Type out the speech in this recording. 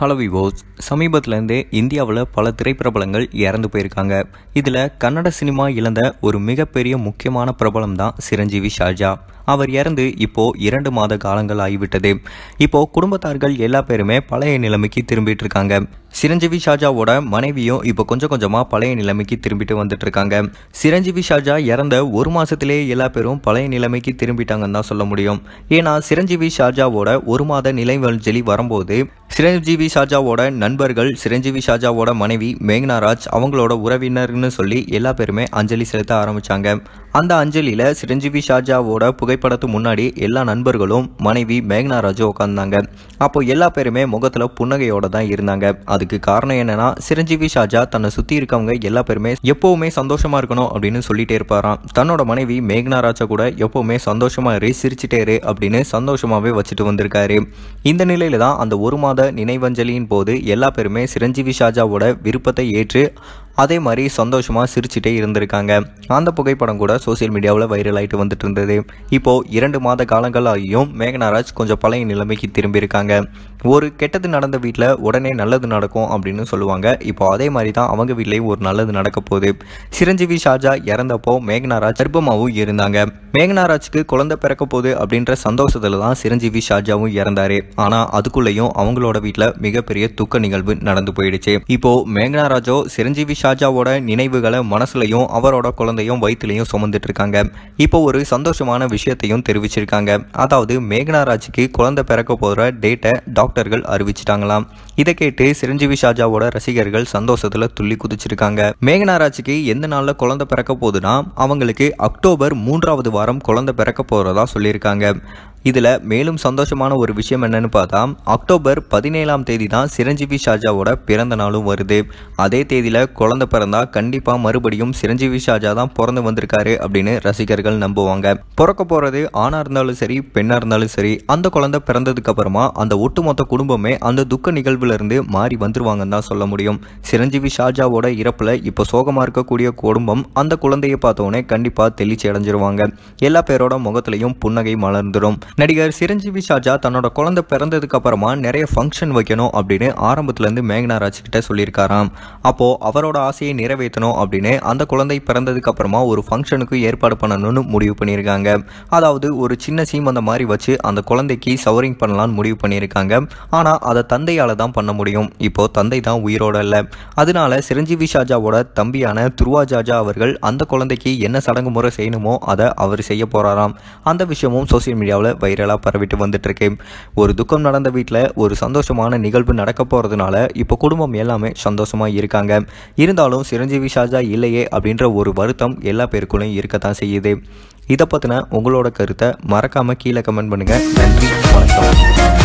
hello விவோஸ் சமீபத்திலேருந்தே இந்தியாவில் பல திரைப்பிரபலங்கள் இறந்து போயிருக்காங்க இதில் கன்னட சினிமா இழந்த ஒரு மிகப்பெரிய முக்கியமான பிரபலம் தான் சிரஞ்சீவி ஷாஜா அவர் இறந்து இப்போது இரண்டு மாத காலங்கள் ஆகிவிட்டது இப்போது குடும்பத்தார்கள் எல்லா பேருமே பழைய நிலைமைக்கு திரும்பிட்டு இருக்காங்க சிரஞ்சீவி ஷாஜாவோட மனைவியும் இப்போ கொஞ்சம் கொஞ்சமாக பழைய நிலைமைக்கு திரும்பிட்டு வந்துட்டு இருக்காங்க சிரஞ்சீவி ஷாஜா இறந்த ஒரு மாதத்திலேயே எல்லா பேரும் பழைய நிலைமைக்கு திரும்பிட்டாங்கன்னு தான் சொல்ல முடியும் ஏன்னா சிரஞ்சீவி ஷாஜாவோட ஒரு மாத நிலைவஞ்சலி வரும்போது சிரஞ்சீவி ஷாஜாவோட நண்பர்கள் சிரஞ்சீவி ஷாஜாவோட மனைவி மேகனாராஜ் அவங்களோட உறவினர்னு சொல்லி எல்லா பேருமே அஞ்சலி செலுத்த ஆரம்பித்தாங்க அந்த அஞ்சலியில் சிரஞ்சீவி ஷாஜாவோட புகைப்படத்து முன்னாடி எல்லா நண்பர்களும் மனைவி மேக்னா ராஜு உட்காந்தாங்க அப்போ எல்லா பேருமே முகத்தில் புன்னகையோடு தான் இருந்தாங்க அதுக்கு காரணம் என்னன்னா சிரஞ்சீவி ஷாஜா தன்னை சுற்றி இருக்கவங்க எல்லா பேருமே எப்போவுமே சந்தோஷமாக இருக்கணும் அப்படின்னு சொல்லிட்டே இருப்பாராம் தன்னோட மனைவி மேக்னா ராஜா கூட எப்போவுமே சந்தோஷமாக இரு சிரிச்சிட்டே அப்படின்னு சந்தோஷமாகவே வச்சுட்டு வந்திருக்காரு இந்த நிலையில் தான் அந்த ஒரு மாத நினைவஞ்சலியின் போது எல்லா பேருமே சிரஞ்சீவி ஷாஜாவோட விருப்பத்தை ஏற்று அதே மாதிரி சந்தோஷமாக சிரிச்சிட்டே இருந்திருக்காங்க அந்த புகைப்படம் கூட சோசியல் மீடியாவில் வைரல் ஆகிட்டு வந்துட்டு இருந்தது இப்போது இரண்டு மாத காலங்களாகியும் மேகனாராஜ் கொஞ்சம் பழைய நிலைமைக்கு திரும்பியிருக்காங்க ஒரு கெட்டது நடந்த வீட்டில் உடனே நல்லது நடக்கும் அப்படின்னு சொல்லுவாங்க இப்போ அதே மாதிரி தான் அவங்க வீட்லேயும் ஒரு நல்லது நடக்க போகுது சிரஞ்சீவி ஷார்ஜா இறந்தப்போ மேகனாராஜ் கர்ப்பமாகவும் இருந்தாங்க மேகனாராஜ்க்கு குழந்தை பிறக்க போகுது அப்படின்ற சந்தோஷத்தில் தான் சிரஞ்சீவி ஷார்ஜாவும் இறந்தார் ஆனால் அதுக்குள்ளேயும் அவங்களோட வீட்டில் மிகப்பெரிய துக்க நிகழ்வு நடந்து போயிடுச்சு இப்போ மேகனாராஜோ சிரஞ்சீவி ஷா ஷாஜாவோட நினைவுகளை மனசுலையும் அவரோட குழந்தையும் வயிற்றுலையும் சுமந்துட்டு இருக்காங்க இப்போ ஒரு சந்தோஷமான விஷயத்தையும் தெரிவிச்சிருக்காங்க அதாவது மேகனா குழந்தை பிறக்க போகிற டேட்டை டாக்டர்கள் அறிவிச்சிட்டாங்களாம் இதை கேட்டு சிரஞ்சீவி ஷாஜாவோட ரசிகர்கள் சந்தோஷத்தில் துள்ளி குதிச்சிருக்காங்க மேகனாராஜுக்கு எந்த நாளில் குழந்தை பிறக்க போகுதுன்னா அவங்களுக்கு அக்டோபர் மூன்றாவது வாரம் குழந்தை பிறக்க போகிறதா சொல்லியிருக்காங்க இதில் மேலும் சந்தோஷமான ஒரு விஷயம் என்னன்னு பார்த்தா அக்டோபர் பதினேழாம் தேதி தான் சிரஞ்சீவி ஷாஜாவோட பிறந்த நாளும் வருது அதே தேதியில் குழந்தை பிறந்தா கண்டிப்பாக மறுபடியும் சிரஞ்சீவி ஷாஜா தான் பிறந்து வந்திருக்காரு அப்படின்னு ரசிகர்கள் நம்புவாங்க பிறக்க போகிறது ஆணாக இருந்தாலும் சரி பெண்ணாக இருந்தாலும் சரி அந்த குழந்தை பிறந்ததுக்கு அப்புறமா அந்த ஒட்டுமொத்த குடும்பமே அந்த துக்க நிகழ்விலிருந்து மாறி வந்துருவாங்கன்னு தான் சொல்ல முடியும் சிரஞ்சீவி ஷாஜாவோட இறப்பில் இப்போ சோகமாக இருக்கக்கூடிய குடும்பம் அந்த குழந்தையை பார்த்தோன்னே கண்டிப்பாக தெளிச்சு அடைஞ்சிருவாங்க எல்லா பேரோட முகத்திலையும் புன்னகை மலர்ந்துடும் நடிகர் சிரஞ்சீவி ஷாஜா தன்னோட குழந்தை பிறந்ததுக்கு அப்புறமா நிறைய ஃபங்க்ஷன் வைக்கணும் அப்படின்னு ஆரம்பத்துலேருந்து மேகனா ராஜ் கிட்ட சொல்லியிருக்காராம் அப்போது அவரோட ஆசையை நிறைவேற்றணும் அப்படின்னு அந்த குழந்தை பிறந்ததுக்கு அப்புறமா ஒரு ஃபங்க்ஷனுக்கு ஏற்பாடு பண்ணணும்னு முடிவு பண்ணியிருக்காங்க அதாவது ஒரு சின்ன சீம் அந்த மாதிரி வச்சு அந்த குழந்தைக்கு சவரிங் பண்ணலான்னு முடிவு பண்ணியிருக்காங்க ஆனால் அதை தந்தையால் தான் பண்ண முடியும் இப்போது தந்தை தான் உயிரோட இல்லை அதனால சிரஞ்சீவி ஷாஜாவோட தம்பியான துருவா ஜாஜா அவர்கள் அந்த குழந்தைக்கு என்ன சடங்கு முறை செய்யணுமோ அதை அவர் செய்ய போகிறாராம் அந்த விஷயமும் சோசியல் மீடியாவில் வைரலாக பரவிட்டு வந்துட்டுருக்கு ஒரு துக்கம் நடந்த வீட்டில் ஒரு சந்தோஷமான நிகழ்வு நடக்க போகிறதுனால இப்போ குடும்பம் எல்லாமே சந்தோஷமாக இருக்காங்க இருந்தாலும் சிரஞ்சீவி ஷாஜா இல்லையே அப்படின்ற ஒரு வருத்தம் எல்லா பேருக்குள்ளையும் இருக்கத்தான் செய்யுது இதை பற்றின உங்களோட கருத்தை மறக்காமல் கீழே கமெண்ட் பண்ணுங்கள் நன்றி வணக்கம்